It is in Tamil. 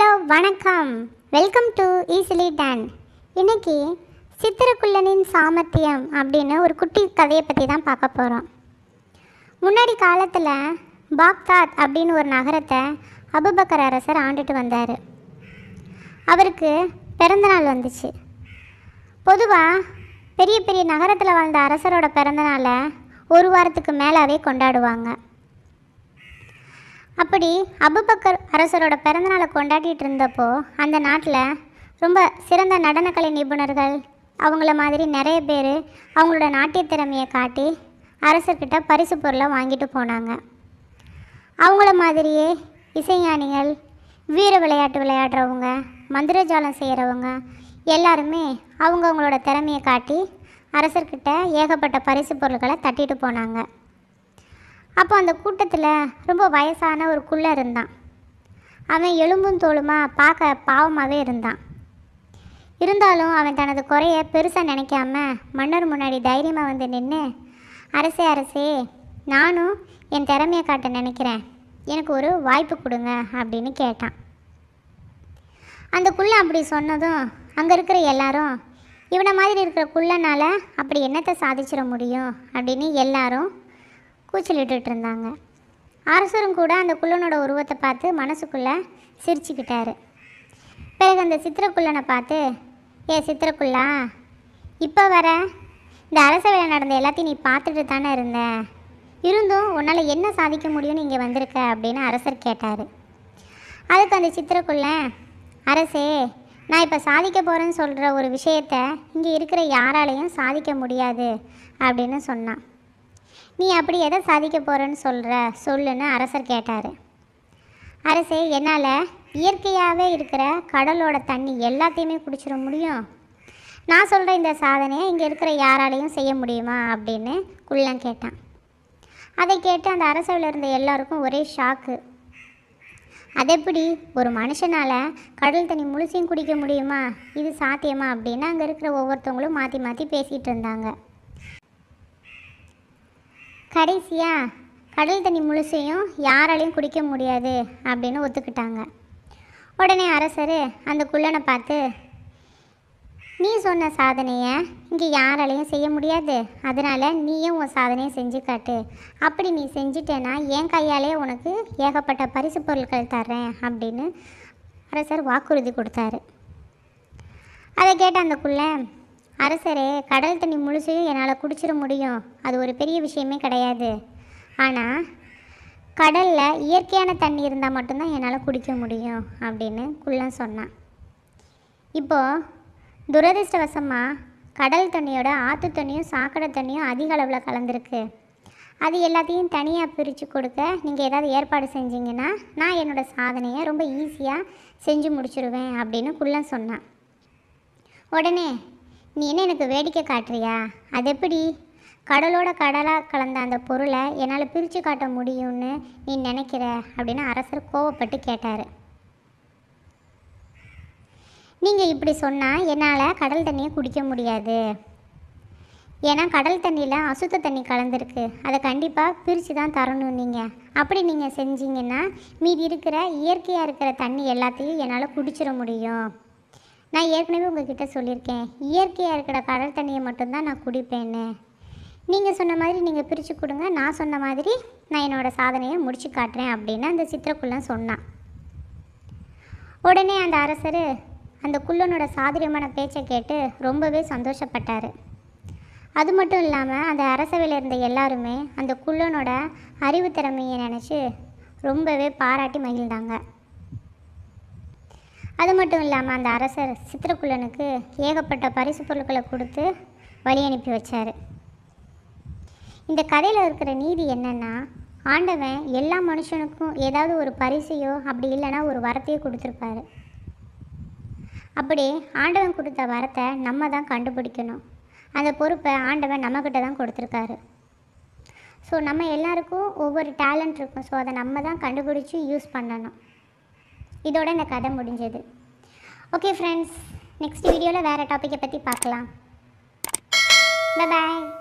ஹலோ வணக்கம் வெல்கம் டு ஈஸிலி டேன் இன்றைக்கி சித்திரக்குள்ளனின் சாமர்த்தியம் அப்படின்னு ஒரு குட்டி கதையை பற்றி தான் பார்க்க போகிறோம் முன்னாடி காலத்தில் பாக்தாத் அப்படின்னு ஒரு நகரத்தை அபுபக்கர் அரசர் ஆண்டுட்டு வந்தார் அவருக்கு பிறந்தநாள் வந்துச்சு பொதுவாக பெரிய பெரிய நகரத்தில் வாழ்ந்த அரசரோட பிறந்தநாளை ஒரு வாரத்துக்கு மேலாகவே கொண்டாடுவாங்க அப்படி அபுபக்கர் அரசரோட பிறந்தநாளை கொண்டாடிட்டு இருந்தப்போ அந்த நாட்டில் ரொம்ப சிறந்த நடனக்கலை நிபுணர்கள் அவங்கள மாதிரி நிறைய பேர் அவங்களோட நாட்டிய திறமையை காட்டி அரசர்கிட்ட பரிசு பொருளை வாங்கிட்டு போனாங்க அவங்கள மாதிரியே இசைஞானிகள் வீர விளையாட்டு விளையாடுறவங்க மந்திரஜாலம் செய்கிறவங்க எல்லாருமே அவங்கவுங்களோட திறமையை காட்டி அரசர்கிட்ட ஏகப்பட்ட பரிசு பொருட்களை தட்டிட்டு போனாங்க அப்போ அந்த கூட்டத்தில் ரொம்ப வயசான ஒரு குள்ளே இருந்தான் அவன் எலும்பும் தோளுமா பார்க்க பாவமாகவே இருந்தான் இருந்தாலும் அவன் தனது குறைய பெருசாக நினைக்காம மன்னர் முன்னாடி தைரியமாக வந்து நின்று அரசே அரசே நானும் என் திறமையை காட்ட நினைக்கிறேன் எனக்கு ஒரு வாய்ப்பு கொடுங்க அப்படின்னு கேட்டான் அந்த குள்ளை அப்படி சொன்னதும் அங்கே இருக்கிற எல்லாரும் இவனை மாதிரி இருக்கிற குள்ளனால் அப்படி என்னத்தை சாதிச்சிட முடியும் அப்படின்னு எல்லாரும் கூச்சலிட்டு இருந்தாங்க அரசரும் கூட அந்த குள்ளனோட உருவத்தை பார்த்து மனசுக்குள்ளே சிரிச்சுக்கிட்டாரு பிறகு அந்த சித்திரக்குள்ளனை பார்த்து ஏ சித்திரக்குள்ளா இப்போ வர இந்த அரச வேலை நடந்த எல்லாத்தையும் நீ பார்த்துட்டு தானே இருந்த இருந்தும் உன்னால் என்ன சாதிக்க முடியும்னு இங்கே வந்திருக்க அப்படின்னு அரசர் கேட்டார் அதுக்கு அந்த சித்திரக்குள்ள அரசே நான் இப்போ சாதிக்க போகிறேன்னு சொல்கிற ஒரு விஷயத்தை இங்கே இருக்கிற யாராலையும் சாதிக்க முடியாது அப்படின்னு சொன்னான் நீ அப்படி எதை சாதிக்க போகிறேன்னு சொல்கிற சொல்லுன்னு அரசர் கேட்டார் அரசே என்னால் இயற்கையாகவே இருக்கிற கடலோட தண்ணி எல்லாத்தையுமே குடிச்சிட முடியும் நான் சொல்கிற இந்த சாதனையை இங்கே இருக்கிற யாராலையும் செய்ய முடியுமா அப்படின்னு குள்ளன் கேட்டான் அதை கேட்டு அந்த அரசவில் இருந்த எல்லாருக்கும் ஒரே ஷாக்கு அதெப்படி ஒரு மனுஷனால் கடல் தண்ணி முழுசையும் குடிக்க முடியுமா இது சாத்தியமா அப்படின்னு அங்கே இருக்கிற ஒவ்வொருத்தவங்களும் மாற்றி மாற்றி பேசிகிட்டு இருந்தாங்க கடைசியாக கடல் தண்ணி முழுசையும் யாராலையும் குடிக்க முடியாது அப்படின்னு ஒத்துக்கிட்டாங்க உடனே அரசர் அந்த குள்ளனை பார்த்து நீ சொன்ன சாதனையை இங்கே யாராலையும் செய்ய முடியாது அதனால் நீயும் உன் சாதனையை செஞ்சு காட்டு அப்படி நீ செஞ்சிட்டேன்னா என் கையாலே உனக்கு ஏகப்பட்ட பரிசு பொருட்கள் தர்றேன் அப்படின்னு அரசர் வாக்குறுதி கொடுத்தாரு அதை கேட்ட அந்த குள்ள அரசரே கடல் தண்ணி முழுசையும் என்னால் குடிச்சிட முடியும் அது ஒரு பெரிய விஷயமே கிடையாது ஆனால் கடலில் இயற்கையான தண்ணி இருந்தால் மட்டும்தான் என்னால் குடிக்க முடியும் அப்படின்னு குள்ளன் சொன்னான் இப்போது துரதிருஷ்டவசமாக கடல் தண்ணியோட ஆற்று தண்ணியும் சாக்கடை தண்ணியும் அதிக அளவில் கலந்துருக்கு அது எல்லாத்தையும் தனியாக பிரித்து கொடுக்க நீங்கள் ஏதாவது ஏற்பாடு செஞ்சீங்கன்னா நான் என்னோடய சாதனையை ரொம்ப ஈஸியாக செஞ்சு முடிச்சிருவேன் அப்படின்னு குள்ளன் சொன்னான் உடனே நீ என்ன எனக்கு வேடிக்கை காட்டுறியா அது எப்படி கடலோட கடலாக கலந்த அந்த பொருளை என்னால் பிரித்து காட்ட முடியும்னு நீ நினைக்கிற அப்படின்னு அரசர் கோவப்பட்டு கேட்டார் நீங்கள் இப்படி சொன்னால் என்னால் கடல் தண்ணியை குடிக்க முடியாது ஏன்னா கடல் தண்ணியில் அசுத்த தண்ணி கலந்துருக்கு அதை கண்டிப்பாக பிரித்து தான் தரணும் நீங்கள் அப்படி நீங்கள் செஞ்சீங்கன்னா மீதி இருக்கிற இயற்கையாக இருக்கிற தண்ணி எல்லாத்தையும் என்னால் குடிச்சிட முடியும் நான் ஏற்கனவே உங்ககிட்ட சொல்லியிருக்கேன் இயற்கையாக இருக்கிற கடல் தண்ணியை மட்டும்தான் நான் குடிப்பேன்னு நீங்கள் சொன்ன மாதிரி நீங்கள் பிரித்து கொடுங்க நான் சொன்ன மாதிரி நான் என்னோடய சாதனையை முடிச்சு காட்டுறேன் அப்படின்னு அந்த சித்திரக்குள்ளன் சொன்னான் உடனே அந்த அரசர் அந்த குள்ளனோட சாதுரியமான பேச்சை கேட்டு ரொம்பவே சந்தோஷப்பட்டார் அது மட்டும் இல்லாமல் அந்த அரசவையில் இருந்த எல்லாருமே அந்த குள்ளனோட அறிவு திறமையை நினச்சி ரொம்பவே பாராட்டி மகிழ்ந்தாங்க அது மட்டும் இல்லாமல் அந்த அரசர் சித்திரக்குள்ளனுக்கு ஏகப்பட்ட பரிசு பொருட்களை கொடுத்து வழி அனுப்பி வச்சார் இந்த கதையில் இருக்கிற நீதி என்னென்னா ஆண்டவன் எல்லா மனுஷனுக்கும் ஏதாவது ஒரு பரிசையோ அப்படி இல்லைன்னா ஒரு வரத்தையோ கொடுத்துருப்பாரு அப்படி ஆண்டவன் கொடுத்த வரத்தை நம்ம தான் கண்டுபிடிக்கணும் அந்த பொறுப்பை ஆண்டவன் நம்மக்கிட்ட தான் கொடுத்துருக்காரு ஸோ நம்ம எல்லாருக்கும் ஒவ்வொரு டேலண்ட் இருக்கும் ஸோ அதை நம்ம தான் கண்டுபிடிச்சி யூஸ் பண்ணணும் இதோட இந்த கதை முடிஞ்சது ஓகே ஃப்ரெண்ட்ஸ் நெக்ஸ்ட் வீடியோவில் வேறு டாப்பிக்கை பற்றி பார்க்கலாம் பாய்